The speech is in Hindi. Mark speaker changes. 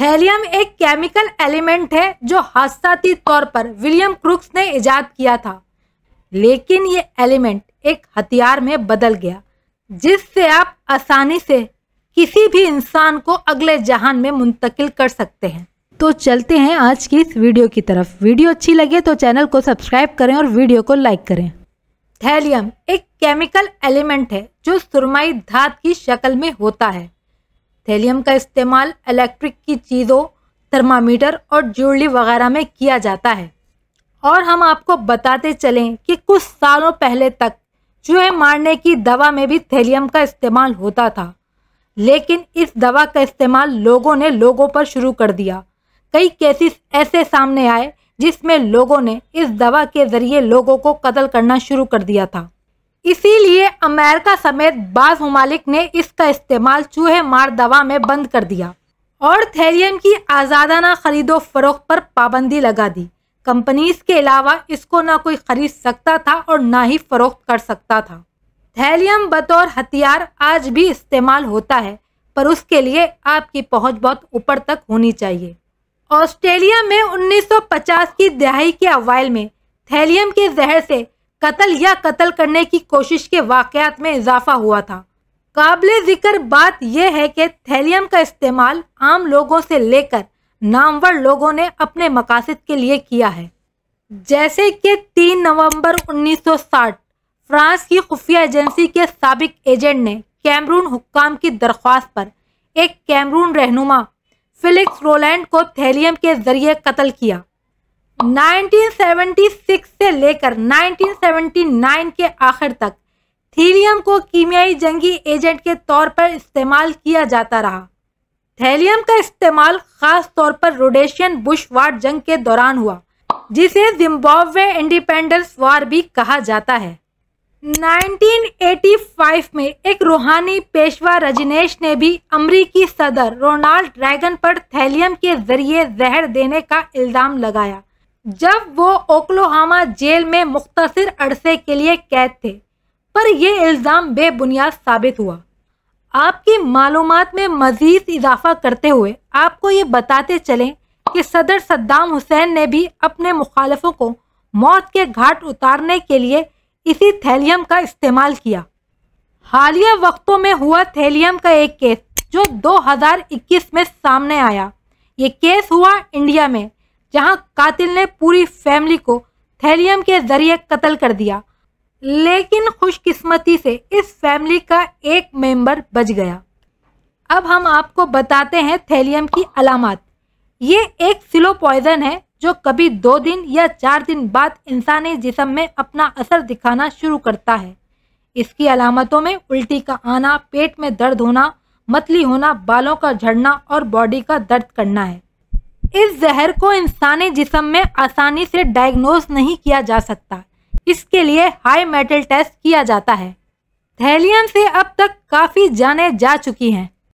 Speaker 1: थैलियम एक केमिकल एलिमेंट है जो हादसाती तौर पर विलियम क्रुक्स ने इजाद किया था लेकिन ये एलिमेंट एक हथियार में बदल गया जिससे आप आसानी से किसी भी इंसान को अगले जहान में मुंतकिल कर सकते हैं तो चलते हैं आज की इस वीडियो की तरफ वीडियो अच्छी लगे तो चैनल को सब्सक्राइब करें और वीडियो को लाइक करें थैलियम एक केमिकल एलिमेंट है जो सुरमाई धात की शक्ल में होता है थैलियम का इस्तेमाल इलेक्ट्रिक की चीज़ों थर्मामीटर और ज्वेलरी वगैरह में किया जाता है और हम आपको बताते चलें कि कुछ सालों पहले तक चूहे मारने की दवा में भी थैलियम का इस्तेमाल होता था लेकिन इस दवा का इस्तेमाल लोगों ने लोगों पर शुरू कर दिया कई केसेस ऐसे सामने आए जिसमें लोगों ने इस दवा के ज़रिए लोगों को कत्ल करना शुरू कर दिया था इसीलिए अमेरिका समेत बाज ममालिक ने इसका इस्तेमाल चूहे मार दवा में बंद कर दिया और थैलियम की आज़ादाना खरीदो फरोख पर पाबंदी लगा दी कंपनीज के अलावा इसको ना कोई खरीद सकता था और ना ही फरोख्त कर सकता था थैलियम बतौर हथियार आज भी इस्तेमाल होता है पर उसके लिए आपकी पहुंच बहुत ऊपर तक होनी चाहिए ऑस्ट्रेलिया में 1950 की दहाई के अवैल में थैलियम के जहर से कत्ल या कत्ल करने की कोशिश के वाकयात में इजाफा हुआ था काबिल जिक्र बात यह है कि थैलियम का इस्तेमाल आम लोगों से लेकर नामवर लोगों ने अपने मकासद के लिए किया है जैसे कि 3 नवंबर 1960 फ्रांस की खुफिया एजेंसी के सबक एजेंट ने कैमरून हुक्काम की दरख्वास्त पर एक कैमरून रहनुमा फिलिक्स रोलैंड को थैलियम के जरिए कत्ल किया 1976 से लेकर 1979 के आखिर तक थीलियम को कीमियाई जंगी एजेंट के तौर पर इस्तेमाल किया जाता रहा थैलियम का इस्तेमाल खास तौर पर रोडेशियन बुश वार जंग के दौरान हुआ जिसे जिम्बाब्वे इंडिपेंडेंस वार भी कहा जाता है 1985 में एक रूहानी पेशवा रजनेश ने भी अमरीकी सदर रोनाल्ड ड्रैगन पर थैलियम के जरिए जहर देने का इल्ज़ाम लगाया जब वो ओक्लोहामा जेल में मुख्तर अरसे के लिए कैद थे पर यह इल्ज़ाम बेबुनियाद साबित हुआ आपकी मालूम में मज़ीद इजाफा करते हुए आपको ये बताते चलें कि सदर सद्दाम हुसैन ने भी अपने मुखालफों को मौत के घाट उतारने के लिए इसी थैलियम का इस्तेमाल किया हालिया वक्तों में हुआ थैलियम का एक केस जो 2021 में सामने आया ये केस हुआ इंडिया में जहां कातिल ने पूरी फैमिली को थैलियम के जरिए कत्ल कर दिया लेकिन खुशकिस्मती से इस फैमिली का एक मेंबर बच गया अब हम आपको बताते हैं थैलियम की अलामत ये एक सिलो पॉइजन है जो कभी दो दिन या चार दिन बाद इंसानी जिसम में अपना असर दिखाना शुरू करता है इसकी अलामतों में उल्टी का आना पेट में दर्द होना मतली होना बालों का झड़ना और बॉडी का दर्द करना है इस जहर को इंसानी जिसम में आसानी से डायग्नोज नहीं किया जा सकता इसके लिए हाई मेटल टेस्ट किया जाता है थैलियन से अब तक काफ़ी जाने जा चुकी हैं